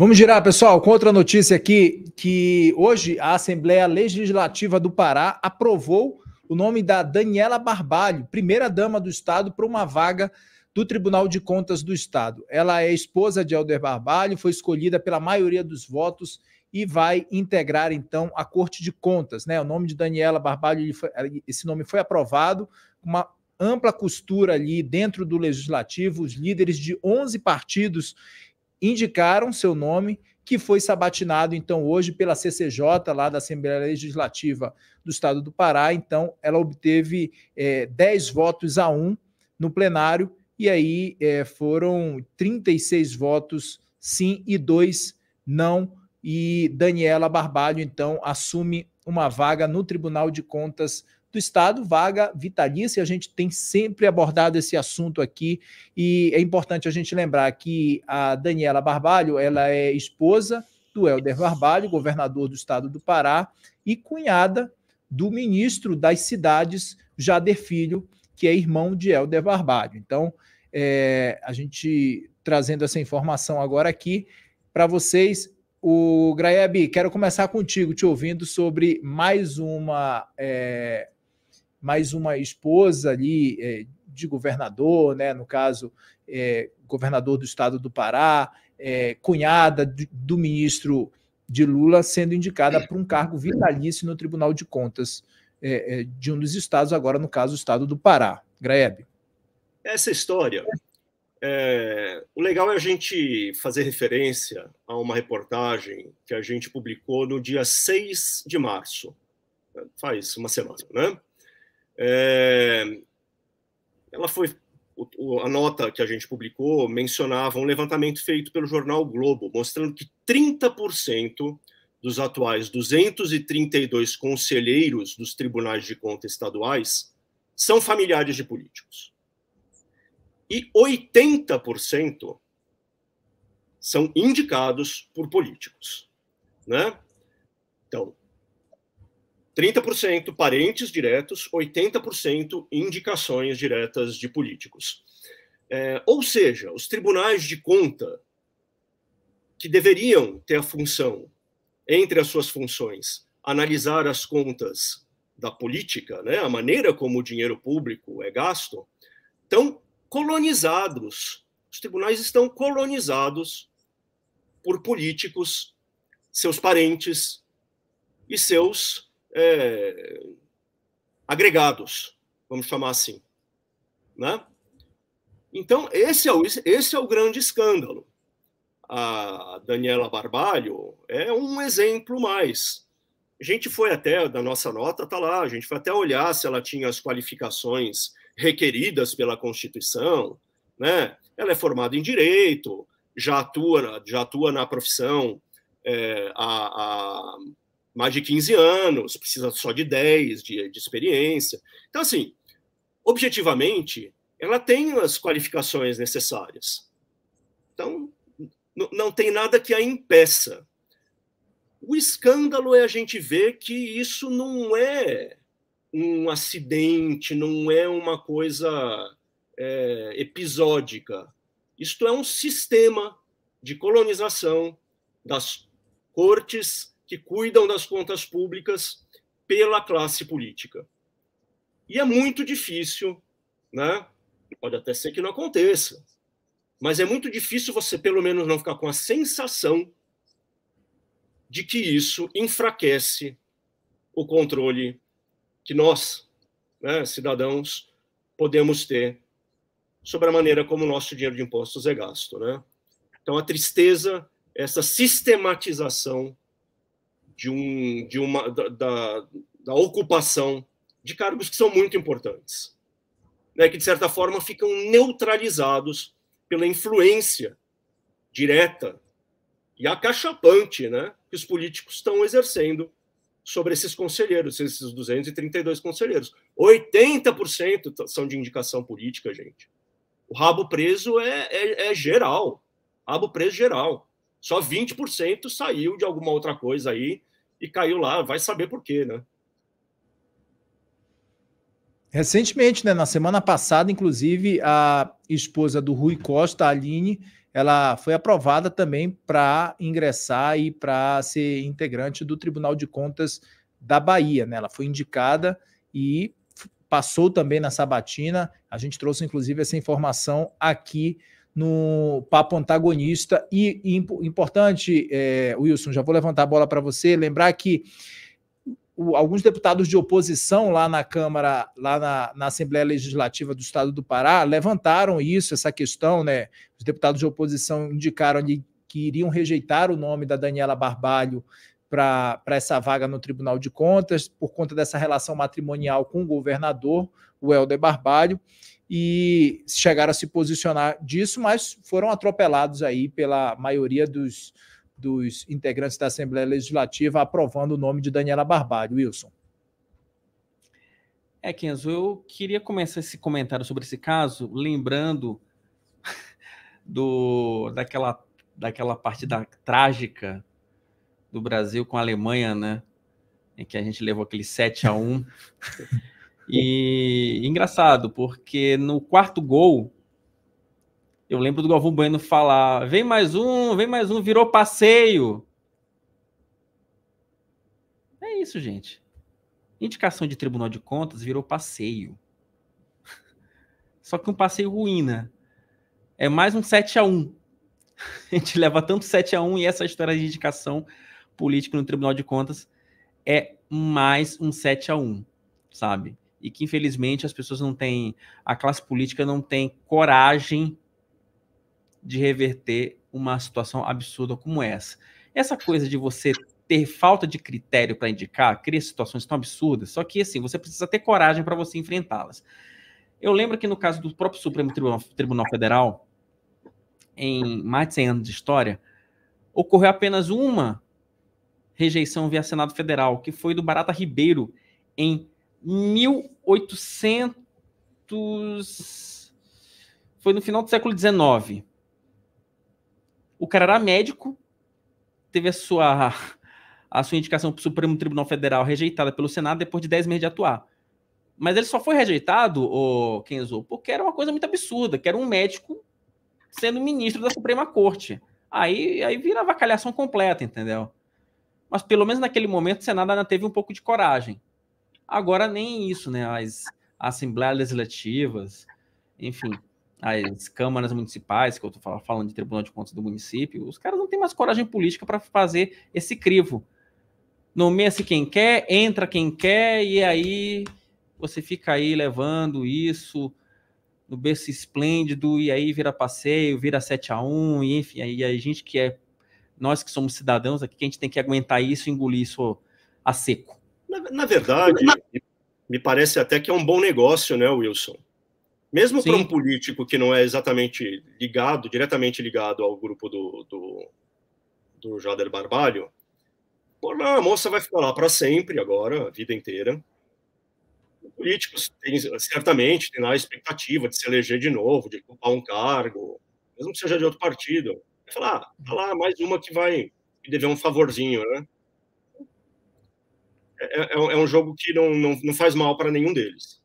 Vamos girar, pessoal, com outra notícia aqui, que hoje a Assembleia Legislativa do Pará aprovou o nome da Daniela Barbalho, primeira-dama do Estado, para uma vaga do Tribunal de Contas do Estado. Ela é esposa de Helder Barbalho, foi escolhida pela maioria dos votos e vai integrar, então, a Corte de Contas. Né? O nome de Daniela Barbalho, foi, esse nome foi aprovado, uma ampla costura ali dentro do Legislativo, os líderes de 11 partidos indicaram seu nome, que foi sabatinado então hoje pela CCJ, lá da Assembleia Legislativa do Estado do Pará. Então, ela obteve é, 10 votos a 1 no plenário, e aí é, foram 36 votos sim e 2 não. E Daniela Barbalho, então, assume uma vaga no Tribunal de Contas do Estado, vaga vitalícia. A gente tem sempre abordado esse assunto aqui e é importante a gente lembrar que a Daniela Barbalho ela é esposa do Helder Barbalho, governador do Estado do Pará, e cunhada do ministro das Cidades, Jader Filho, que é irmão de Helder Barbalho. Então, é, a gente trazendo essa informação agora aqui para vocês. O Graeb, quero começar contigo, te ouvindo sobre mais uma é, mas uma esposa ali é, de governador, né, no caso, é, governador do estado do Pará, é, cunhada do, do ministro de Lula, sendo indicada para um cargo vitalício no Tribunal de Contas é, é, de um dos estados, agora, no caso, o estado do Pará. Graeb. Essa história. É, o legal é a gente fazer referência a uma reportagem que a gente publicou no dia 6 de março, faz uma semana, né? É, ela foi a nota que a gente publicou mencionava um levantamento feito pelo jornal Globo, mostrando que 30% dos atuais 232 conselheiros dos tribunais de contas estaduais são familiares de políticos. E 80% são indicados por políticos. Né? Então, 30% parentes diretos, 80% indicações diretas de políticos. É, ou seja, os tribunais de conta, que deveriam ter a função, entre as suas funções, analisar as contas da política, né, a maneira como o dinheiro público é gasto, estão colonizados. Os tribunais estão colonizados por políticos, seus parentes e seus é, agregados, vamos chamar assim. Né? Então, esse é, o, esse é o grande escândalo. A Daniela Barbalho é um exemplo mais. A gente foi até, da nossa nota está lá, a gente foi até olhar se ela tinha as qualificações requeridas pela Constituição. Né? Ela é formada em Direito, já atua, já atua na profissão é, há, há mais de 15 anos, precisa só de 10 de, de experiência. Então, assim, objetivamente, ela tem as qualificações necessárias. Então, não tem nada que a impeça. O escândalo é a gente ver que isso não é um acidente, não é uma coisa é, episódica. Isto é um sistema de colonização das cortes que cuidam das contas públicas pela classe política. E é muito difícil, né? Pode até ser que não aconteça, mas é muito difícil você, pelo menos, não ficar com a sensação de que isso enfraquece o controle que nós, né, cidadãos, podemos ter sobre a maneira como o nosso dinheiro de impostos é gasto. Né? Então, a tristeza, essa sistematização de, um, de uma da, da, da, ocupação de cargos que são muito importantes, né, que de certa forma ficam neutralizados pela influência direta e acachapante, né, que os políticos estão exercendo sobre esses conselheiros, esses 232 conselheiros. 80% são de indicação política, gente. O rabo preso é, é, é geral, rabo preso geral. Só 20% saiu de alguma outra coisa aí e caiu lá, vai saber por quê, né? Recentemente, né, na semana passada, inclusive, a esposa do Rui Costa, a Aline, ela foi aprovada também para ingressar e para ser integrante do Tribunal de Contas da Bahia. Né? Ela foi indicada e passou também na sabatina. A gente trouxe, inclusive, essa informação aqui no papo antagonista. E, e importante, é, Wilson, já vou levantar a bola para você, lembrar que o, alguns deputados de oposição lá na Câmara, lá na, na, Assembleia Legislativa do Estado do Pará, levantaram isso, essa questão, né? Os deputados de oposição indicaram ali que iriam rejeitar o nome da Daniela Barbalho para essa vaga no Tribunal de Contas, por conta dessa relação matrimonial com o governador, o Helder Barbalho, e chegaram a se posicionar disso, mas foram atropelados aí pela maioria dos, dos integrantes da Assembleia Legislativa aprovando o nome de Daniela Barbalho. Wilson. É, Kenzo, eu queria começar esse comentário sobre esse caso lembrando do daquela, daquela parte da, trágica do Brasil com a Alemanha, né? Em que a gente levou aquele 7 a 1 E engraçado, porque no quarto gol, eu lembro do Galvão Bueno falar: vem mais um, vem mais um, virou passeio. É isso, gente. Indicação de Tribunal de Contas virou passeio. Só que um passeio ruína. Né? É mais um 7 a 1 A gente leva tanto 7 a 1 e essa história de indicação político no Tribunal de Contas é mais um 7 a 1 sabe? E que infelizmente as pessoas não têm, a classe política não tem coragem de reverter uma situação absurda como essa. Essa coisa de você ter falta de critério para indicar cria situações tão absurdas, só que assim, você precisa ter coragem para você enfrentá-las. Eu lembro que no caso do próprio Supremo Tribunal, Tribunal Federal, em mais de 100 anos de história, ocorreu apenas uma rejeição via Senado Federal, que foi do Barata Ribeiro em 1800. Foi no final do século XIX. O cara era médico, teve a sua, a sua indicação para o Supremo Tribunal Federal rejeitada pelo Senado depois de 10 meses de atuar. Mas ele só foi rejeitado, o Kenzo, porque era uma coisa muito absurda, que era um médico sendo ministro da Suprema Corte. Aí, aí vira avacalhação completa, entendeu? mas pelo menos naquele momento o Senado ainda teve um pouco de coragem. Agora nem isso, né? As assembleias legislativas, enfim, as câmaras municipais, que eu estou falando de Tribunal de Contas do município, os caras não têm mais coragem política para fazer esse crivo. Nomeia-se quem quer, entra quem quer, e aí você fica aí levando isso no berço esplêndido, e aí vira passeio, vira 7 a 1 e enfim, aí a gente que é nós que somos cidadãos aqui, que a gente tem que aguentar isso, engolir isso a seco. Na, na verdade, na... me parece até que é um bom negócio, né, Wilson? Mesmo para um político que não é exatamente ligado, diretamente ligado ao grupo do, do, do Jader Barbalho, pô, não, a moça vai ficar lá para sempre agora, a vida inteira. Políticos têm, certamente têm a expectativa de se eleger de novo, de ocupar um cargo, mesmo que seja de outro partido e falar, ah, tá uhum. lá, mais uma que vai dever um favorzinho, né? É, é, é, é um jogo que não, não, não faz mal para nenhum deles.